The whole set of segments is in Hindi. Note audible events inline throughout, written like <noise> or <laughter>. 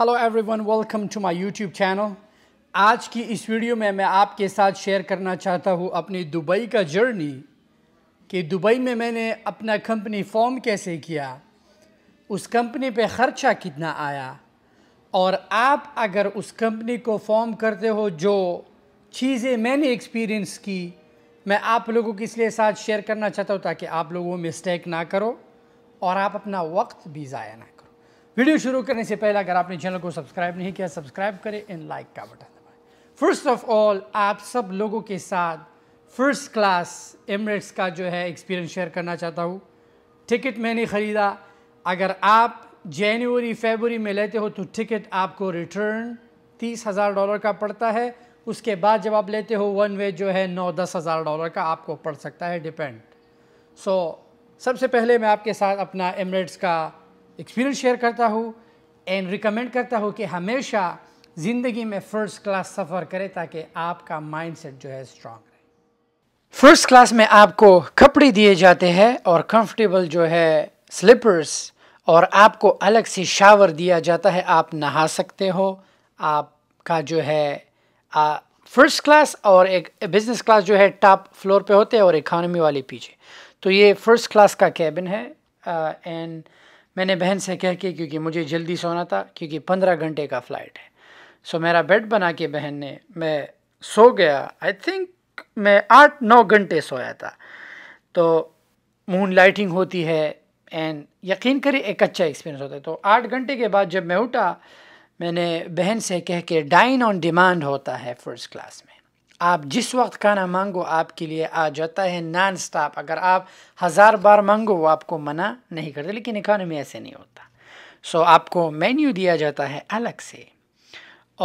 hello everyone welcome to my YouTube channel आज की इस वीडियो में मैं आपके साथ शेयर करना चाहता हूँ अपनी दुबई का जर्नी कि दुबई में मैंने अपना कंपनी फॉर्म कैसे किया उस कंपनी पे ख़र्चा कितना आया और आप अगर उस कंपनी को फॉर्म करते हो जो चीज़ें मैंने एक्सपीरियंस की मैं आप लोगों के इसलिए साथ शेयर करना चाहता हूँ ताकि आप लोग वो मिस्टेक ना करो और आप अपना वक्त भी ज़ाया ना वीडियो शुरू करने से पहले अगर आपने चैनल को सब्सक्राइब नहीं किया सब्सक्राइब करें एंड लाइक का बटन दबाएं फर्स्ट ऑफ ऑल आप सब लोगों के साथ फर्स्ट क्लास एमरेट्स का जो है एक्सपीरियंस शेयर करना चाहता हूँ टिकट मैंने ख़रीदा अगर आप जनवरी फेबरी में लेते हो तो टिकट आपको रिटर्न तीस हज़ार डॉलर का पड़ता है उसके बाद जब आप लेते हो वन वे जो है नौ दस हज़ार डॉलर का आपको पड़ सकता है डिपेंड सो so, सबसे पहले मैं आपके साथ अपना एमरेट्स का एक्सपीरियंस शेयर करता हूँ एंड रिकमेंड करता हूँ कि हमेशा ज़िंदगी में फ़र्स्ट क्लास सफ़र करें ताकि आपका माइंडसेट जो है स्ट्रांग रहे फर्स्ट क्लास में आपको कपड़े दिए जाते हैं और कंफर्टेबल जो है स्लीपर्स और आपको अलग से शावर दिया जाता है आप नहा सकते हो आपका जो है आ, फर्स्ट क्लास और एक बिज़नेस क्लास जो है टॉप फ्लोर पे होते हैं और इकानमी वाले पीछे तो ये फर्स्ट क्लास का कैबिन है एंड मैंने बहन से कह के क्योंकि मुझे जल्दी सोना था क्योंकि पंद्रह घंटे का फ़्लाइट है सो मेरा बेड बना के बहन ने मैं सो गया आई थिंक मैं आठ नौ घंटे सोया था तो मून लाइटिंग होती है एंड यकीन करें एक अच्छा एक्सपीरियंस होता है तो आठ घंटे के बाद जब मैं उठा मैंने बहन से कह के डाइन ऑन डिमांड होता है फर्स्ट क्लास में आप जिस वक्त खाना मांगो आपके लिए आ जाता है नॉन स्टॉप अगर आप हज़ार बार मांगो वो आपको मना नहीं करते लेकिन में ऐसे नहीं होता सो आपको मेन्यू दिया जाता है अलग से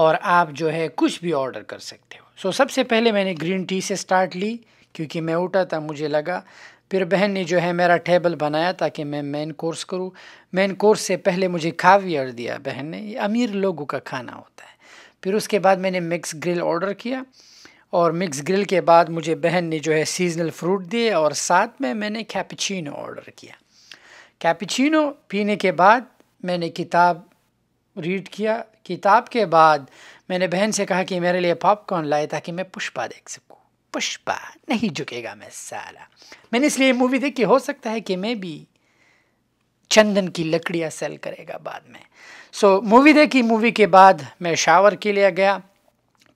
और आप जो है कुछ भी ऑर्डर कर सकते हो सो सबसे पहले मैंने ग्रीन टी से स्टार्ट ली क्योंकि मैं उठा था मुझे लगा फिर बहन ने जो है मेरा टेबल बनाया ताकि मैं मेन कोर्स करूँ मेन कोर्स से पहले मुझे खावियर दिया बहन ने ये अमीर लोगों का खाना होता है फिर उसके बाद मैंने मिक्स ग्रिल ऑर्डर किया और मिक्स ग्रिल के बाद मुझे बहन ने जो है सीजनल फ्रूट दिए और साथ में मैंने कैपचिनो ऑर्डर किया कैपचिनो पीने के बाद मैंने किताब रीड किया किताब के बाद मैंने बहन से कहा कि मेरे लिए पॉपकॉर्न लाए ताकि मैं पुष्पा देख सकूँ पुष्पा नहीं झुकेगा मैं सारा मैंने इसलिए मूवी देखी हो सकता है कि मैं भी चंदन की लकड़ियाँ सेल करेगा बाद में सो मूवी देखी मूवी के बाद मैं शावर के लिए गया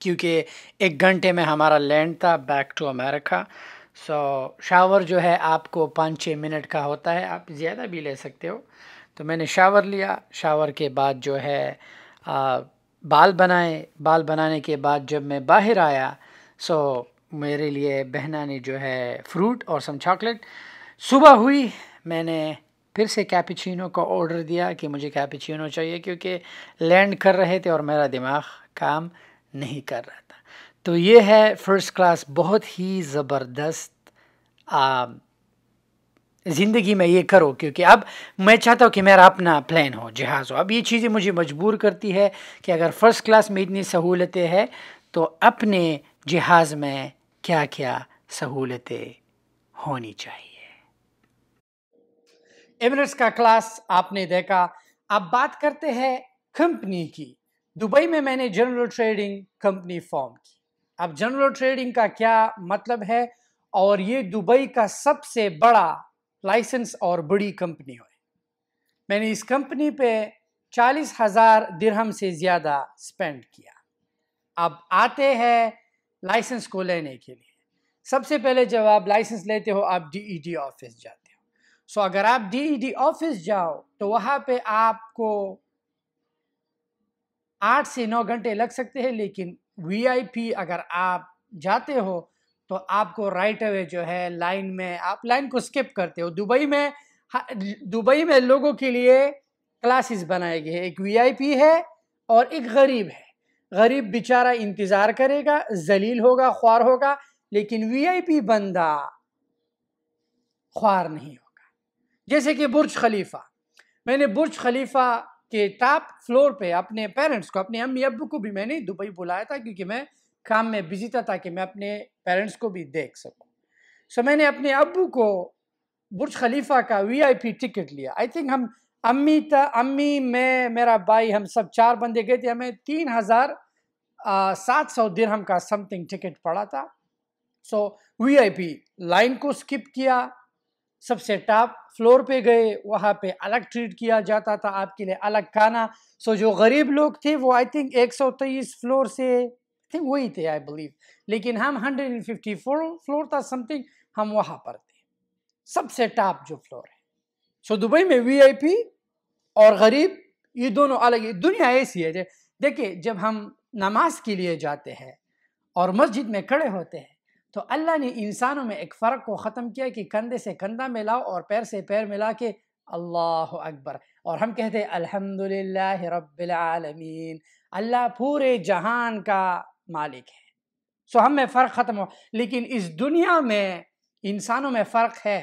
क्योंकि एक घंटे में हमारा लैंड था back to America so shower जो है आपको पाँच छः मिनट का होता है आप ज़्यादा भी ले सकते हो तो मैंने शावर लिया शावर के बाद जो है आ, बाल बनाए बाल बनाने के बाद जब मैं बाहर आया सो मेरे लिए बहना ने जो है फ्रूट और सम चॉकलेट सुबह हुई मैंने फिर से कैपिचिनो का ऑर्डर दिया कि मुझे कैपिचिनो चाहिए क्योंकि लैंड कर रहे थे और मेरा दिमाग काम नहीं कर रहा था तो ये है फर्स्ट क्लास बहुत ही ज़बरदस्त ज़िंदगी में ये करो क्योंकि अब मैं चाहता हूँ कि मेरा अपना प्लान हो जहाज़ हो अब ये चीज़ें मुझे मजबूर करती है कि अगर फ़र्स्ट क्लास में इतनी सहूलतें हैं तो अपने जहाज़ में क्या क्या सहूलतें होनी चाहिए एमरेट्स का क्लास आपने देखा अब बात करते हैं कंपनी की दुबई में मैंने जनरल ट्रेडिंग कंपनी फॉर्म की अब जनरल ट्रेडिंग का क्या मतलब है और ये दुबई का सबसे बड़ा लाइसेंस और बड़ी कंपनी है मैंने इस कंपनी पे चालीस हज़ार दिरहम से ज़्यादा स्पेंड किया अब आते हैं लाइसेंस को लेने के लिए सबसे पहले जब आप लाइसेंस लेते हो आप डीईडी ऑफिस e जाते हो सो अगर आप डीईडी ऑफिस e जाओ तो वहाँ पे आपको आठ से नौ घंटे लग सकते हैं लेकिन वीआईपी अगर आप जाते हो तो आपको राइट अवे जो है लाइन में आप लाइन को स्किप करते हो दुबई में दुबई में लोगों के लिए क्लासेस बनाए गए हैं एक वीआईपी है और एक गरीब है गरीब बेचारा इंतज़ार करेगा जलील होगा ख्वार होगा लेकिन वीआईपी बंदा ख्वार नहीं होगा जैसे कि बुर्ज खलीफा मैंने बुर्ज खलीफा के टॉप फ्लोर पे अपने पेरेंट्स को अपने अम्मी अबू को भी मैंने दुबई बुलाया था क्योंकि मैं काम में बिजी था ताकि मैं अपने पेरेंट्स को भी देख सकूँ सो so, मैंने अपने अबू को बुर्ज खलीफा का वीआईपी टिकट लिया आई थिंक हम अम्मी था अम्मी मैं मेरा भाई हम सब चार बंदे गए थे हमें तीन हज़ार सात सौ दिरहम का समथिंग टिकट पड़ा था सो so, वीआईपी लाइन को स्किप किया सबसे टॉप फ्लोर पे गए वहाँ पे अलग ट्रीट किया जाता था आपके लिए अलग खाना सो जो गरीब लोग थे वो आई थिंक तेईस फ्लोर से आई थिंक वही थे आई बिलीव लेकिन हम फोर फ्लोर था समथिंग हम वहाँ पर थे सबसे टॉप जो फ्लोर है सो दुबई में वीआईपी और गरीब ये दोनों अलग है दुनिया ऐसी है देखिए जब हम नमाज के लिए जाते हैं और मस्जिद में खड़े होते हैं तो अल्लाह ने इंसानों में एक फ़र्क को ख़त्म किया कि कंधे से कंधा मिलाओ और पैर से पैर मिला के अल्लाह अकबर और हम कहते हैं अल्हम्दुलिल्लाह रबालमीन अल्लाह पूरे जहान का मालिक है सो हम में फ़र्क ख़त्म हो लेकिन इस दुनिया में इंसानों में फ़र्क है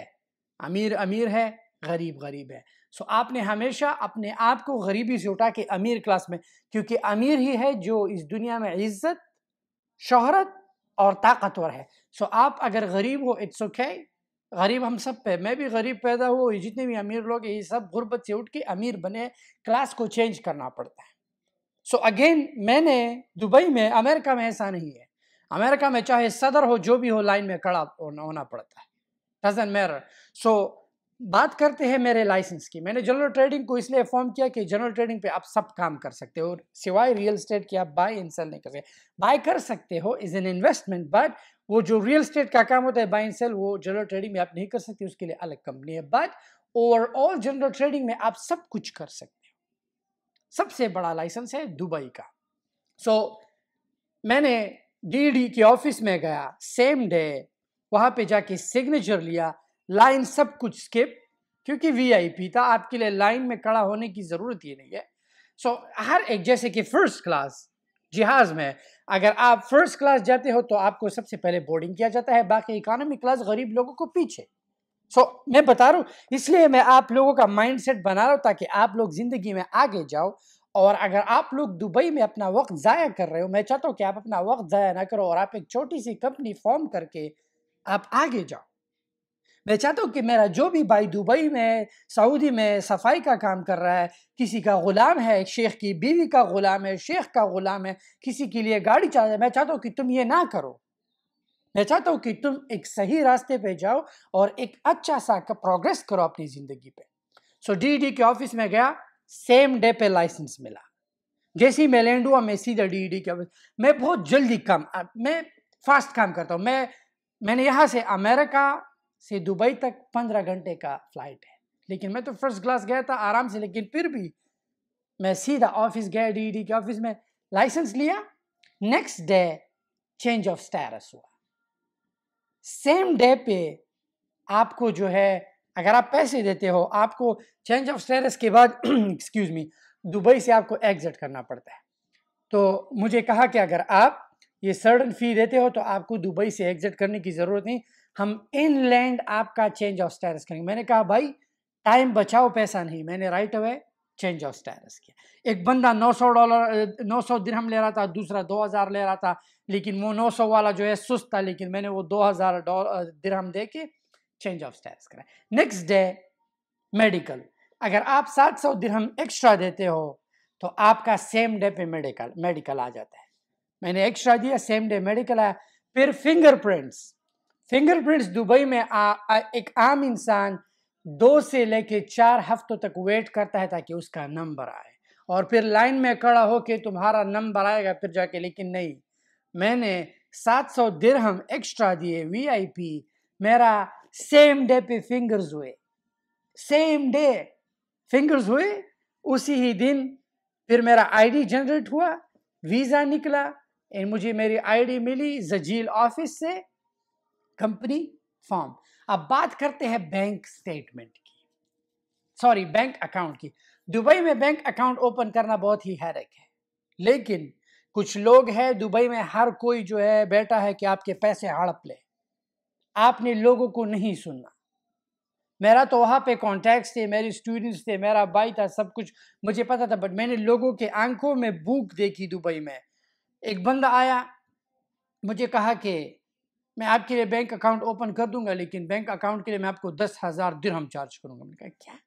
अमीर अमीर है गरीब गरीब है सो आपने हमेशा अपने आप को गरीबी से उठा के अमीर क्लास में क्योंकि अमीर ही है जो इस दुनिया में इज्जत शहरत और ताकतवर है सो आप अगर गरीब हो इट्स ओके गरीब हम सब पे मैं भी गरीब पैदा हुआ जितने भी अमीर लोग ये सब गुर्बत से उठ के अमीर बने क्लास को चेंज करना पड़ता है सो so अगेन मैंने दुबई में अमेरिका में ऐसा नहीं है अमेरिका में चाहे सदर हो जो भी हो लाइन में खड़ा होना पड़ता है डजेंट मैटर सो बात करते हैं मेरे लाइसेंस की मैंने जनरल ट्रेडिंग को इसलिए फॉर्म किया कि जनरल ट्रेडिंग पे आप सब काम कर सकते हो सिवाय रियल स्टेट की आप बाय इन सेल नहीं कर सकते बाय कर सकते हो इज एन इन्वेस्टमेंट बट वो जो रियल स्टेट का काम होता है बाय इन सेल वो जनरल ट्रेडिंग में आप नहीं कर सकते उसके लिए अलग कंपनी है बट ओवरऑल जनरल ट्रेडिंग में आप सब कुछ कर सकते हो सबसे बड़ा लाइसेंस है दुबई का सो so, मैंने डी के ऑफिस में गया सेम डे वहां पे जाके सिग्नेचर लिया लाइन सब कुछ स्किप क्योंकि वीआईपी था आपके लिए लाइन में खड़ा होने की ज़रूरत ही नहीं है सो so, हर एक जैसे कि फर्स्ट क्लास जहाज में अगर आप फर्स्ट क्लास जाते हो तो आपको सबसे पहले बोर्डिंग किया जाता है बाकी इकोनॉमी क्लास गरीब लोगों को पीछे सो so, मैं बता रहा हूँ इसलिए मैं आप लोगों का माइंडसेट बना रहा हूँ ताकि आप लोग ज़िंदगी में आगे जाओ और अगर आप लोग दुबई में अपना वक्त ज़ाया कर रहे हो मैं चाहता हूँ कि आप अपना वक्त ज़ाया ना करो और आप एक छोटी सी कंपनी फॉर्म करके आप आगे जाओ मैं चाहता हूँ कि मेरा जो भी भाई दुबई में सऊदी में सफाई का काम कर रहा है किसी का ग़ुलाम है शेख की बीवी का ग़ुलाम है शेख का ग़ुलाम है किसी के लिए गाड़ी चला जाए मैं चाहता हूँ कि तुम ये ना करो मैं चाहता हूँ कि तुम एक सही रास्ते पे जाओ और एक अच्छा सा प्रोग्रेस करो अपनी ज़िंदगी पे so so, D K office में गया सेम डे पे लाइसेंस मिला जैसे ही मैं लैंड हुआ मैं सीधा डी के ऑफिस मैं बहुत जल्दी काम मैं फास्ट काम करता हूँ मैं मैंने यहाँ से अमेरिका से दुबई तक पंद्रह घंटे का फ्लाइट है लेकिन मैं तो फर्स्ट क्लास गया था आराम से लेकिन फिर भी मैं सीधा ऑफिस गया डी e के ऑफिस में लाइसेंस लिया next day change of status हुआ सेम डे पे आपको जो है अगर आप पैसे देते हो आपको चेंज ऑफ स्टेटस के बाद एक्सक्यूज <clears throat> मी दुबई से आपको एग्जिट करना पड़ता है तो मुझे कहा कि अगर आप ये सर्टन फ़ी देते हो तो आपको दुबई से एग्जिट करने की ज़रूरत नहीं हम इन लैंड आपका चेंज ऑफ स्टेटस करेंगे मैंने कहा भाई टाइम बचाओ पैसा नहीं मैंने right away change of status किया एक बंदा 900 डॉलर 900 दिन ले रहा था दूसरा 2000 ले रहा था लेकिन वो 900 वाला जो है सुस्त था लेकिन मैंने वो 2000 डॉलर दे के चेंज ऑफ स्टेटस करा नेक्स्ट डे मेडिकल अगर आप 700 सौ एक्स्ट्रा देते हो तो आपका सेम डे पे मेडिकल मेडिकल आ जाता है मैंने एक्स्ट्रा दिया सेम डे मेडिकल आया फिर फिंगरप्रिंट्स फिंगरप्रिंट्स दुबई में आ, आ, एक आम इंसान दो से लेके चार हफ्तों तक वेट करता है ताकि उसका नंबर आए और फिर लाइन में खड़ा हो के तुम्हारा नंबर आएगा फिर जाके लेकिन नहीं मैंने 700 दिरहम एक्स्ट्रा दिए वीआईपी मेरा सेम डे पे फिंगर्स हुए सेम डे फिंगर्स हुए उसी ही दिन फिर मेरा आईडी जनरेट हुआ वीज़ा निकला एंड मुझे मेरी आईडी मिली जजील ऑफिस से कंपनी फॉर्म अब बात करते हैं बैंक स्टेटमेंट की सॉरी बैंक अकाउंट की दुबई में बैंक अकाउंट ओपन करना बहुत ही हैरक है लेकिन कुछ लोग हैं दुबई में हर कोई जो है बैठा है कि आपके पैसे हड़प ले आपने लोगों को नहीं सुनना मेरा तो वहाँ पे कॉन्टैक्ट्स थे मेरे स्टूडेंट्स थे मेरा भाई था सब कुछ मुझे पता था बट मैंने लोगों के आंखों में भूख देखी दुबई में एक बंदा आया मुझे कहा कि मैं आपके लिए बैंक अकाउंट ओपन कर दूंगा लेकिन बैंक अकाउंट के लिए मैं आपको दस हज़ार दिरहम चार्ज करूंगा मैंने कहा क्या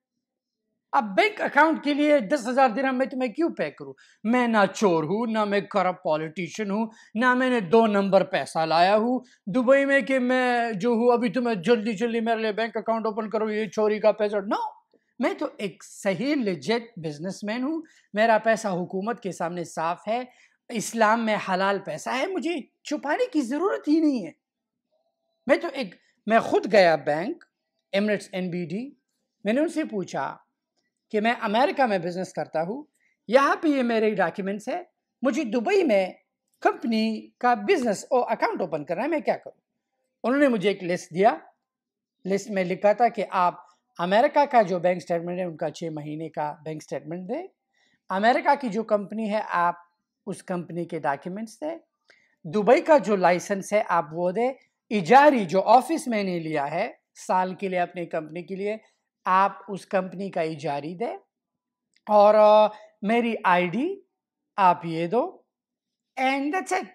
अब बैंक अकाउंट के लिए दस हज़ार दिरहम मैं तुम्हें क्यों पे करूं मैं ना चोर हूँ ना मैं करप्ट पॉलिटिशियन हूँ ना मैंने दो नंबर पैसा लाया हूँ दुबई में कि मैं जो हूँ अभी तुम्हें जल्दी जल्दी मेरे लिए बैंक अकाउंट ओपन करो ये चोरी का पैसा नो मैं तो एक सही बिजनेस बिजनेसमैन हूँ मेरा पैसा हुकूमत के सामने साफ है इस्लाम में हलाल पैसा है मुझे छुपाने की ज़रूरत ही नहीं है मैं तो एक मैं खुद गया बैंक एमरेट्स एन मैंने उनसे पूछा कि मैं अमेरिका में बिज़नेस करता हूँ यहाँ पे ये मेरे डॉक्यूमेंट्स है मुझे दुबई में कंपनी का बिज़नेस और अकाउंट ओपन करना है मैं क्या करूँ उन्होंने मुझे एक लिस्ट दिया लिस्ट में लिखा था कि आप अमेरिका का जो बैंक स्टेटमेंट है उनका छः महीने का बैंक स्टेटमेंट दें अमेरिका की जो कंपनी है आप उस कंपनी के डॉक्यूमेंट्स दें दुबई का जो लाइसेंस है आप वो दें इजारी जो ऑफिस मैंने लिया है साल के लिए अपने कंपनी के लिए आप उस कंपनी का इजारी दें और uh, मेरी आईडी आप ये दो एंड दैट्स इट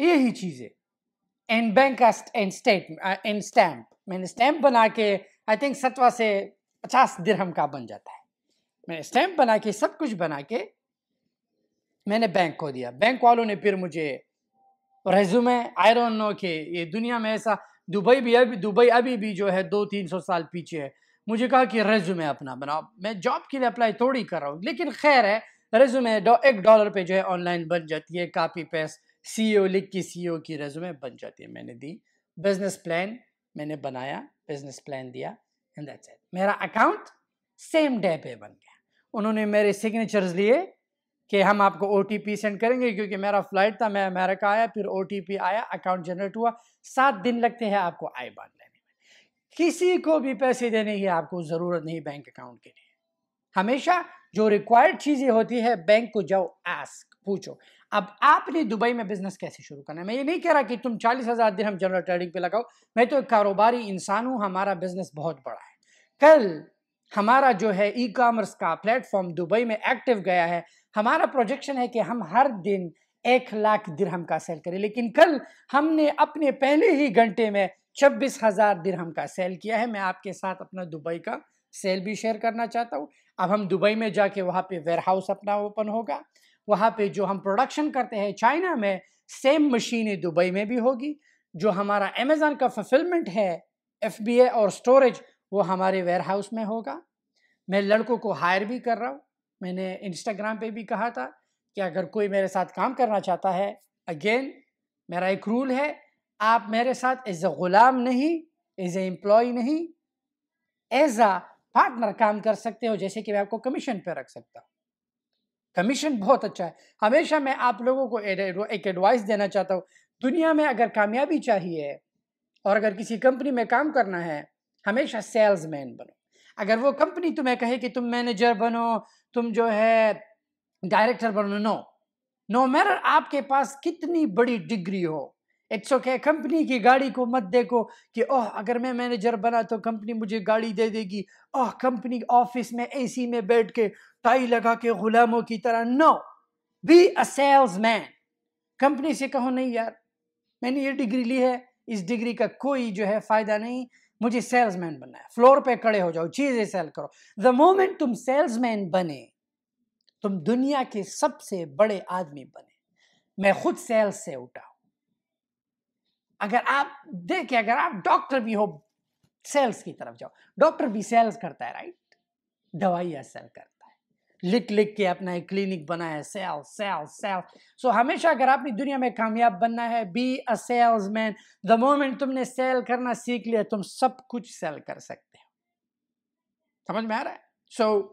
यही चीज़ है एंड बैंक का एंड स्टेट एंड स्टैम्प मैंने स्टैम्प बना के आई थिंक सतवा से पचास दिरहम का बन जाता है मैंने स्टैम्प बना के सब कुछ बना के मैंने बैंक को दिया बैंक वालों ने फिर मुझे रेजुमे आई डोंट नो के ये दुनिया में ऐसा दुबई भी अभी दुबई अभी भी जो है दो तीन सौ साल पीछे है मुझे कहा कि रेजुमे अपना बनाओ मैं जॉब के लिए अप्लाई थोड़ी कर रहा हूँ लेकिन खैर है रेज्यूमे एक डॉलर पे जो है ऑनलाइन बन जाती है कापी सी सीईओ लिख e की ओ की रेजुमे बन जाती है मैंने दी बिजनेस प्लान मैंने बनाया बिजनेस प्लान दिया एंड दैट्स इट मेरा अकाउंट सेम डे पे बन गया उन्होंने मेरे सिग्नेचर्स लिए कि हम आपको ओ सेंड करेंगे क्योंकि मेरा फ्लाइट था मैं अमेरिका आया फिर ओ आया अकाउंट जनरेट हुआ सात दिन लगते हैं आपको आई बान लेने में किसी को भी पैसे देने की आपको ज़रूरत नहीं बैंक अकाउंट के लिए हमेशा जो रिक्वायर्ड चीज़ें होती है बैंक को जाओ आस्क पूछो अब आपने दुबई में बिजनेस कैसे शुरू करना है मैं ये नहीं कह रहा कि तुम चालीस हज़ार दिन हम जनरल ट्रेडिंग पे लगाओ मैं तो एक कारोबारी इंसान हूँ हमारा बिजनेस बहुत बड़ा है कल हमारा जो है ई कॉमर्स का प्लेटफॉर्म दुबई में एक्टिव गया है हमारा प्रोजेक्शन है कि हम हर दिन एक लाख दिरहम का सेल करें लेकिन कल हमने अपने पहले ही घंटे में छब्बीस हज़ार दिरहम का सेल किया है मैं आपके साथ अपना दुबई का सेल भी शेयर करना चाहता हूँ अब हम दुबई में जाके वहाँ पे वेयर हाउस अपना ओपन होगा वहाँ पे जो हम प्रोडक्शन करते हैं चाइना में सेम मशीनें दुबई में भी होगी जो हमारा अमेजन का फुलफिलमेंट है एफ और स्टोरेज वो हमारे वेयर हाउस में होगा मैं लड़कों को हायर भी कर रहा हूँ मैंने इंस्टाग्राम पे भी कहा था कि अगर कोई मेरे साथ काम करना चाहता है अगेन मेरा एक रूल है आप मेरे साथ एज अ ग़ुलाम नहीं एज ए एम्प्लॉय नहीं एज अ पार्टनर काम कर सकते हो जैसे कि मैं आपको कमीशन पे रख सकता हूँ कमीशन बहुत अच्छा है हमेशा मैं आप लोगों को एक एडवाइस देना चाहता हूँ दुनिया में अगर कामयाबी चाहिए और अगर किसी कंपनी में काम करना है हमेशा सेल्समैन बनो अगर वो कंपनी तुम्हें कहे कि तुम मैनेजर बनो तुम जो है डायरेक्टर बनो नो नो मैटर आपके पास कितनी बड़ी डिग्री हो इट्स ओके कंपनी की गाड़ी को मत देखो कि ओह अगर मैं मैनेजर बना तो कंपनी मुझे गाड़ी दे देगी ओह कंपनी ऑफिस में एसी में बैठ के टाई लगा के गुलामों की तरह no be a salesman company से कहो नहीं यार मैंने ये डिग्री ली है इस डिग्री का कोई जो है फ़ायदा नहीं मुझे सेल्समैन बनना है फ्लोर पे खड़े हो जाओ चीजें सेल करो द मोमेंट तुम सेल्समैन बने तुम दुनिया के सबसे बड़े आदमी बने मैं खुद सेल्स से उठा हूं अगर आप देखें अगर आप डॉक्टर भी हो सेल्स की तरफ जाओ डॉक्टर भी सेल्स करता है राइट दवाइयाँ सेल करता लिख लिख के अपना एक क्लिनिक बनाया सेल सेल सेल सो हमेशा अगर आपने दुनिया में कामयाब बनना है be a salesman the moment तुमने सेल करना सीख लिया तुम सब कुछ सेल कर सकते हो समझ में आ रहा है सो so,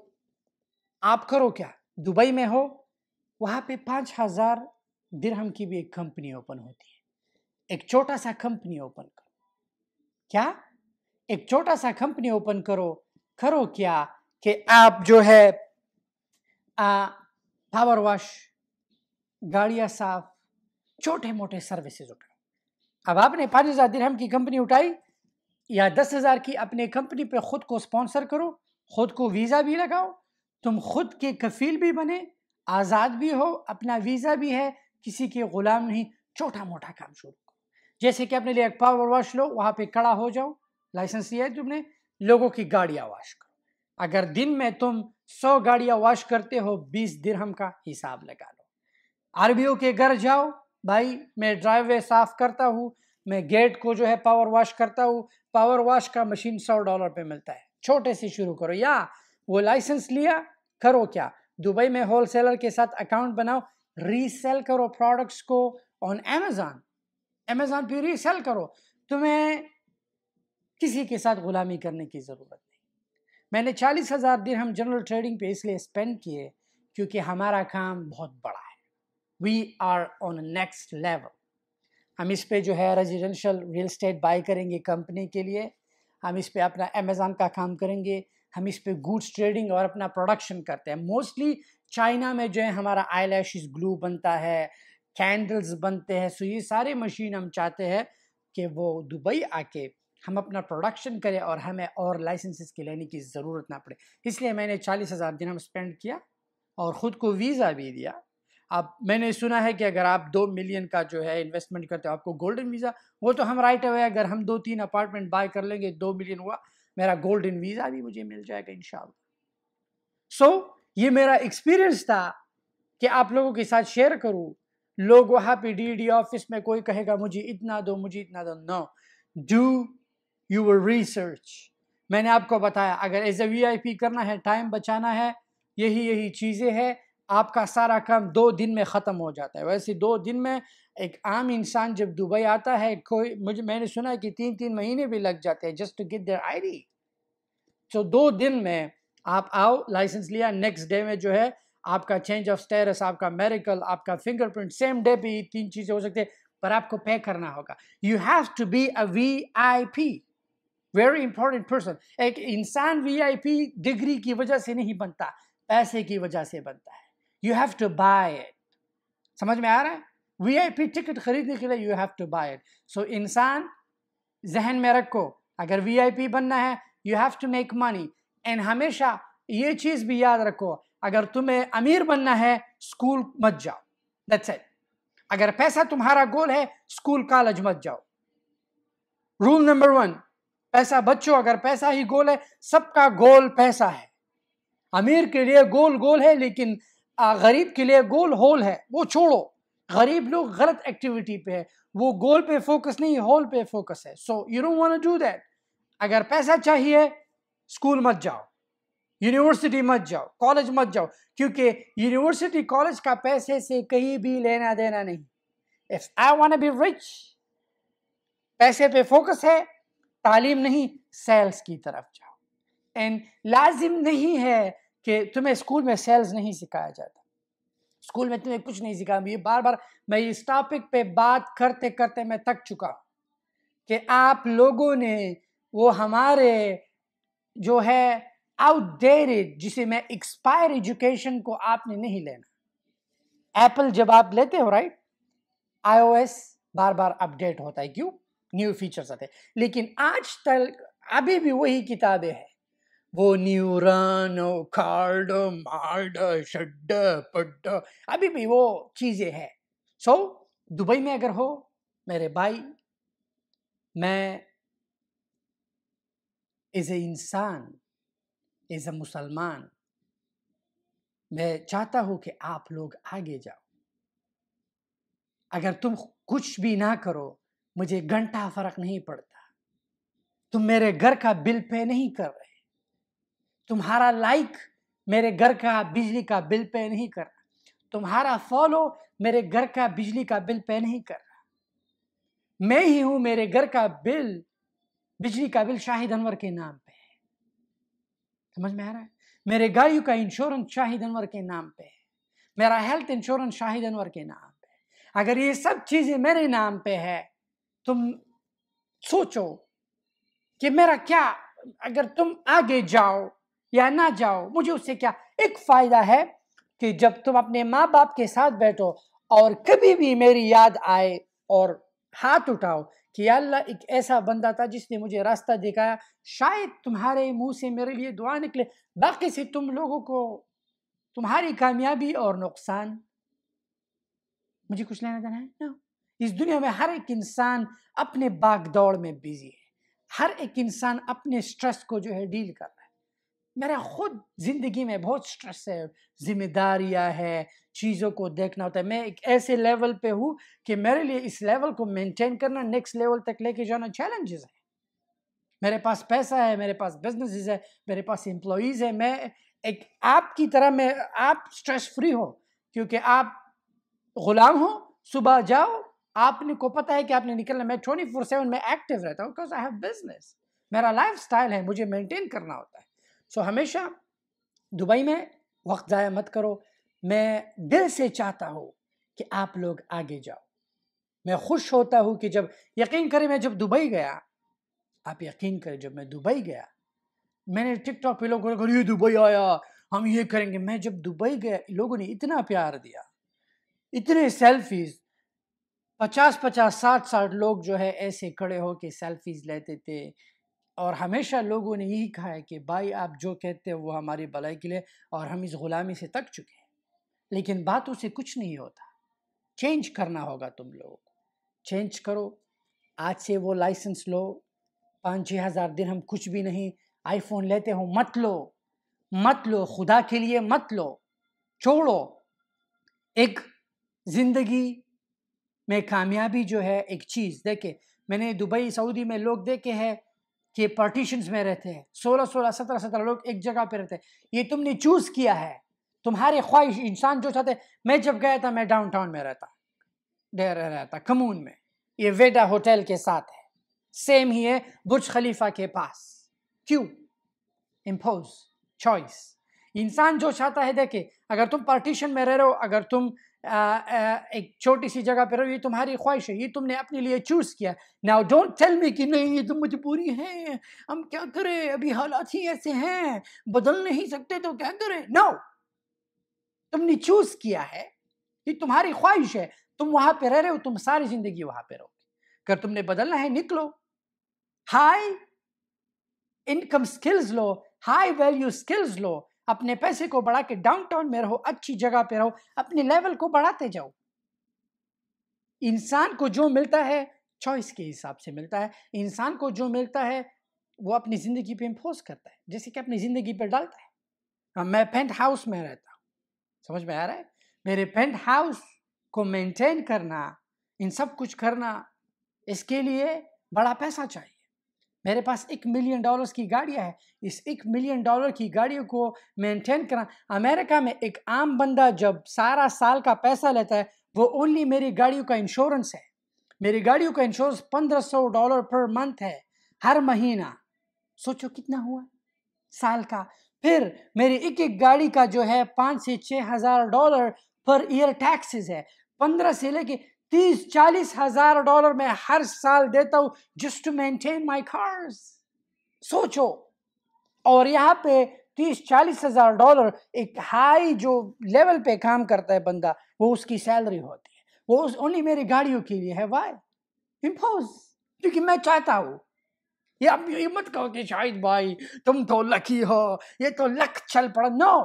आप करो क्या दुबई में हो वहाँ पे पाँच हजार दिरहम की भी एक कंपनी ओपन होती है एक छोटा सा कंपनी ओपन करो क्या एक छोटा सा कंपनी ओपन करो करो क्या कि आप जो है आ पावर वॉश गाड़ियाँ साफ छोटे मोटे सर्विसेज उठाए अब आपने पाँच हज़ार दिरहम की कंपनी उठाई या दस हज़ार की अपने कंपनी पे ख़ुद को स्पॉन्सर करो ख़ुद को वीज़ा भी लगाओ तुम खुद के कफील भी बने आज़ाद भी हो अपना वीज़ा भी है किसी के ग़ुलाम नहीं छोटा मोटा काम शुरू करो जैसे कि अपने लिए एक पावर वॉश लो वहाँ पे कड़ा हो जाओ लाइसेंस लिया है तुमने लोगों की गाड़ियाँ वॉश करो अगर दिन में तुम सौ गाड़ियां वॉश करते हो बीस दिरहम का हिसाब लगा लो आरबीओ के घर जाओ भाई मैं ड्राइववे साफ करता हूँ मैं गेट को जो है पावर वॉश करता हूँ पावर वॉश का मशीन सौ डॉलर पे मिलता है छोटे से शुरू करो या वो लाइसेंस लिया करो क्या दुबई में होलसेलर के साथ अकाउंट बनाओ रीसेल करो प्रोडक्ट्स को ऑन अमेजोन अमेजोन पे रीसेल करो तुम्हें किसी के साथ गुलामी करने की ज़रूरत मैंने चालीस हज़ार दिन हम जनरल ट्रेडिंग पे इसलिए स्पेंड किए क्योंकि हमारा काम बहुत बड़ा है we are on next level हम इस पे जो है रेजिडेंशियल रियल स्टेट बाई करेंगे कंपनी के लिए हम इस पे अपना अमेज़ान का काम करेंगे हम इस पे गुड्स ट्रेडिंग और अपना प्रोडक्शन करते हैं मोस्टली चाइना में जो है हमारा आई लैश ग्लू बनता है कैंडल्स बनते हैं सो ये सारे मशीन हम चाहते हैं कि वो दुबई आके हम अपना प्रोडक्शन करें और हमें और लाइसेंसेस की लेने की ज़रूरत ना पड़े इसलिए मैंने चालीस हज़ार दिन हम स्पेंड किया और ख़ुद को वीज़ा भी दिया अब मैंने सुना है कि अगर आप दो मिलियन का जो है इन्वेस्टमेंट करते हो आपको गोल्डन वीज़ा वो तो हम राइट अवे अगर हम दो तीन अपार्टमेंट बाय कर लेंगे दो मिलियन हुआ मेरा गोल्डन वीज़ा भी मुझे मिल जाएगा इन सो so, ये मेरा एक्सपीरियंस था कि आप लोगों के साथ शेयर करूँ लोग वहाँ पे डी डी ऑफिस में कोई कहेगा मुझे इतना दो मुझे इतना दो no do you will research मैंने आपको बताया अगर एज ए पी करना है टाइम बचाना है यही यही चीज़ें हैं आपका सारा काम दो दिन में ख़त्म हो जाता है वैसे दो दिन में एक आम इंसान जब दुबई आता है कोई मुझे मैंने सुना है कि तीन तीन महीने भी लग जाते हैं just to get their ID तो दो दिन में आप आओ लाइसेंस लिया नेक्स्ट डे में जो है आपका चेंज ऑफ स्टेटस आपका मेरिकल आपका फिंगरप्रिंट सेम डे पे तीन चीज़ें हो सकती है पर आपको पे करना होगा you have to be a V I P very important person एक इंसान वीआईपी डिग्री की वजह से नहीं बनता पैसे की वजह से बनता है you have to buy it समझ में आ रहा है वीआईपी टिकट खरीदने के लिए you have to buy it so इंसान जहन में रखो अगर वीआईपी बनना है you have to make money and हमेशा ये चीज़ भी याद रखो अगर तुम्हें अमीर बनना है स्कूल मत जाओ दैट्स इट अगर पैसा तुम्हारा गोल है स्कूल कॉलेज मत जाओ रूल नंबर वन पैसा बच्चों अगर पैसा ही गोल है सबका गोल पैसा है अमीर के लिए गोल गोल है लेकिन गरीब के लिए गोल होल है वो छोड़ो गरीब लोग गलत एक्टिविटी पे है वो गोल पे फोकस नहीं होल पे फोकस है so you don't want to do that अगर पैसा चाहिए स्कूल मत जाओ यूनिवर्सिटी मत जाओ कॉलेज मत जाओ क्योंकि यूनिवर्सिटी कॉलेज का पैसे से कहीं भी लेना देना नहीं if I want be rich पैसे पे फोकस है तालीम नहीं सेल्स की तरफ जाओ एंड लाजिम नहीं है कि तुम्हें स्कूल में सेल्स नहीं सिखाया जाता स्कूल में तुम्हें कुछ नहीं सिखाया ये बार बार मैं इस टॉपिक पे बात करते करते मैं थक चुका हूँ कि आप लोगों ने वो हमारे जो है आउटडेटेड जिसे मैं एक्सपायर एजुकेशन को आपने नहीं लेना एप्पल जब आप लेते हो राइट आईओएस बार बार अपडेट होता है क्यों न्यू फीचर्स आते लेकिन आज तक अभी भी वही किताबें हैं वो न्यूरन कार्ड मार्ड शड पड अभी भी वो चीज़ें हैं सो so, दुबई में अगर हो मेरे भाई मैं एज ए इंसान एज ए मुसलमान मैं चाहता हूँ कि आप लोग आगे जाओ अगर तुम कुछ भी ना करो मुझे घंटा फर्क नहीं पड़ता तुम मेरे घर का बिल पे नहीं कर रहे तुम्हारा लाइक मेरे घर का बिजली का बिल पे नहीं कर रहा तुम्हारा फॉलो मेरे घर का बिजली का बिल पे नहीं कर रहा मैं ही हूं मेरे घर का बिल बिजली का बिल शाहिद अनवर के नाम पे है समझ में आ रहा है मेरे गाड़ियों का इंश्योरेंस शाहिद अनवर के नाम पे है मेरा हेल्थ इंश्योरेंस शाहिद अनवर के नाम पे है अगर ये सब चीज़ें मेरे नाम पे है तुम सोचो कि मेरा क्या अगर तुम आगे जाओ या ना जाओ मुझे उससे क्या एक फायदा है कि जब तुम अपने माँ बाप के साथ बैठो और कभी भी मेरी याद आए और हाथ उठाओ कि अल्लाह एक ऐसा बंदा था जिसने मुझे रास्ता दिखाया शायद तुम्हारे मुंह से मेरे लिए दुआ निकले बाकी से तुम लोगों को तुम्हारी कामयाबी और नुकसान मुझे कुछ लेना देना है ना इस दुनिया में हर एक इंसान अपने बाग दौड़ में बिजी है हर एक इंसान अपने स्ट्रेस को जो है डील कर रहा है मेरा खुद ज़िंदगी में बहुत स्ट्रेस है जिम्मेदारियां है चीज़ों को देखना होता है मैं एक ऐसे लेवल पे हूँ कि मेरे लिए इस लेवल को मेंटेन करना नेक्स्ट लेवल तक लेके जाना चैलेंजेस है मेरे पास पैसा है मेरे पास बिजनेसेस है मेरे पास एम्प्लॉज़ है मैं एक आप की तरह मैं आप स्ट्रेस फ्री हो क्योंकि आप गुलाम हो सुबह जाओ आपने को पता है कि आपने निकलना मैं ट्वेंटी फोर सेवन में एक्टिव रहता हूँ बिकॉज आई हैव बिजनेस मेरा लाइफ स्टाइल है मुझे मेंटेन करना होता है सो so, हमेशा दुबई में वक्त ज़ाया मत करो मैं दिल से चाहता हूँ कि आप लोग आगे जाओ मैं खुश होता हूँ कि जब यकीन करें मैं जब दुबई गया आप यकीन करें जब मैं दुबई गया मैंने टिकटॉक पे लोगों को ये दुबई आया हम ये करेंगे मैं जब दुबई गया लोगों ने इतना प्यार दिया इतने सेल्फीज पचास पचास साठ साठ लोग जो है ऐसे खड़े हो के सेल्फीज लेते थे और हमेशा लोगों ने यही कहा है कि भाई आप जो कहते हैं वो हमारी भलाई के लिए और हम इस ग़ुलामी से तक चुके हैं लेकिन बातों से कुछ नहीं होता चेंज करना होगा तुम लोगों को चेंज करो आज से वो लाइसेंस लो पाँच छः हज़ार दिन हम कुछ भी नहीं आईफोन लेते हो मत लो मत लो खुदा के लिए मत लो छोड़ो एक ज़िंदगी में कामयाबी जो है एक चीज़ देखे मैंने दुबई सऊदी में लोग देखे हैं कि पार्टीशंस में रहते हैं सोलह सोलह सत्रह सत्रह लोग एक जगह पे रहते हैं ये तुमने चूज़ किया है तुम्हारी ख्वाहिश इंसान जो चाहते मैं जब गया था मैं डाउनटाउन में रहता डेर रहता कमून में ये वेडा होटल के साथ है सेम ही है बुर्ज खलीफा के पास क्यों इम्पोज चॉइस इंसान जो चाहता है देखे अगर तुम पार्टीशन में रह रहे हो अगर तुम एक छोटी सी जगह पर ये तुम्हारी ख्वाहिश है ये तुमने अपने लिए चूज किया नाउ डोंट टेल मी कि नहीं ये तो मजबूरी है हम क्या करें अभी हालात ही ऐसे हैं बदल नहीं सकते तो क्या करें नाउ तुमने चूज किया है ये तुम्हारी ख्वाहिश है तुम वहां पर रह रहे हो तुम सारी जिंदगी वहां पर रहोगे अगर तुमने बदलना है निकलो हाई इनकम स्किल्स लो हाई वैल्यू स्किल्स लो अपने पैसे को बढ़ा के डाउनटाउन में रहो अच्छी जगह पे रहो अपने लेवल को बढ़ाते जाओ इंसान को जो मिलता है चॉइस के हिसाब से मिलता है इंसान को जो मिलता है वो अपनी ज़िंदगी पे इम्पोज करता है जैसे कि अपनी ज़िंदगी पर डालता है अब मैं पेंट हाउस में रहता हूँ समझ में आ रहा है मेरे पेंट हाउस को मेंटेन करना इन सब कुछ करना इसके लिए बड़ा पैसा चाहिए मेरे पास एक मिलियन डॉलर्स की गाड़ियाँ हैं इस एक मिलियन डॉलर की गाड़ियों को मेंटेन करा अमेरिका में एक आम बंदा जब सारा साल का पैसा लेता है वो ओनली मेरी गाड़ियों का इंश्योरेंस है मेरी गाड़ियों का इंश्योरेंस पंद्रह सौ डॉलर पर मंथ है हर महीना सोचो कितना हुआ साल का फिर मेरी एक एक गाड़ी का जो है पाँच से छः हज़ार डॉलर पर ईयर टैक्सेस है पंद्रह से लेके तीस चालीस हजार डॉलर मैं हर साल देता हूं just to maintain my cars सोचो और यहाँ पे तीस चालीस हजार डॉलर एक हाई जो लेवल पे काम करता है बंदा वो उसकी सैलरी होती है वो उस ओनली मेरी गाड़ियों के लिए है वाई इम्पोज क्योंकि मैं चाहता हूँ ये आप ये मत कहो कि शाहिद भाई तुम तो लकी हो ये तो लक चल पड़ा नो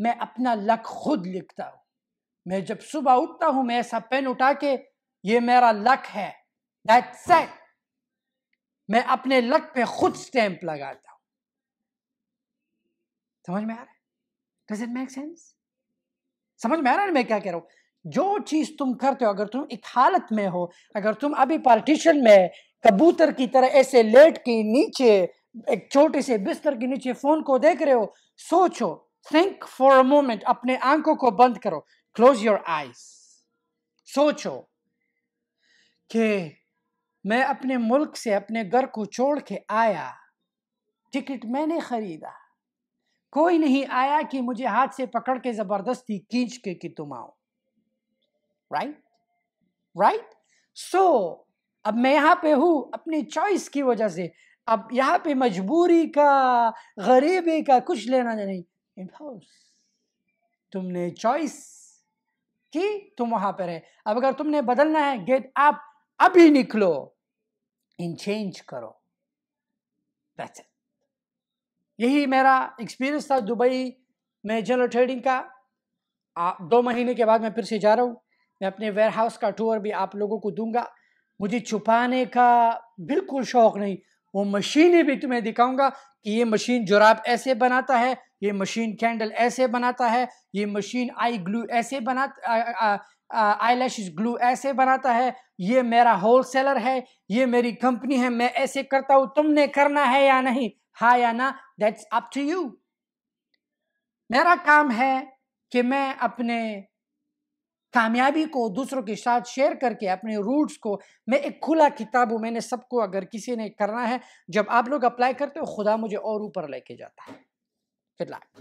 मैं अपना लक खुद लिखता हूं मैं जब सुबह उठता हूँ मैं ऐसा पेन उठा के ये मेरा लक है दैट्स इट मैं अपने लक पे खुद स्टैंप लगाता हूं समझ में आ रहा है डज इट मेक सेंस समझ में आ रहा है मैं क्या कह रहा हूं जो चीज तुम करते हो अगर तुम एक हालत में हो अगर तुम अभी पार्टीशन में कबूतर की तरह ऐसे लेट के नीचे एक छोटे से बिस्तर के नीचे फोन को देख रहे हो सोचो थिंक फॉर अ मोमेंट अपने आंखों को बंद करो क्लोज योर आईज सोचो कि मैं अपने मुल्क से अपने घर को छोड़ के आया टिकट मैंने ख़रीदा कोई नहीं आया कि मुझे हाथ से पकड़ के ज़बरदस्ती खींच के कि तुम आओ राइट राइट सो अब मैं यहाँ पे हूँ अपनी चॉइस की वजह से अब यहाँ पे मजबूरी का गरीबी का कुछ लेना नहीं इम्पाउस तुमने चॉइस की तुम वहाँ पर रहे अब अगर तुमने बदलना है गेट आप अभी निकलो इन चेंज करो दैट्स इट यही मेरा एक्सपीरियंस था दुबई में जनरल ट्रेडिंग का आ, दो महीने के बाद मैं फिर से जा रहा हूँ मैं अपने वेयर हाउस का टूर भी आप लोगों को दूंगा मुझे छुपाने का बिल्कुल शौक नहीं वो मशीनें भी तुम्हें दिखाऊंगा कि ये मशीन जुराब ऐसे बनाता है ये मशीन कैंडल ऐसे बनाता है ये मशीन आई ग्लू ऐसे बना आ, आ, आई ग्लू ऐसे बनाता है ये मेरा होल सेलर है ये मेरी कंपनी है मैं ऐसे करता हूं तुमने करना है या नहीं हा या ना दैट्स अप टू यू मेरा काम है कि मैं अपने कामयाबी को दूसरों के साथ शेयर करके अपने रूट्स को मैं एक खुला किताब हूँ मैंने सबको अगर किसी ने करना है जब आप लोग अप्लाई करते हो खुदा मुझे और ऊपर लेके जाता है गुड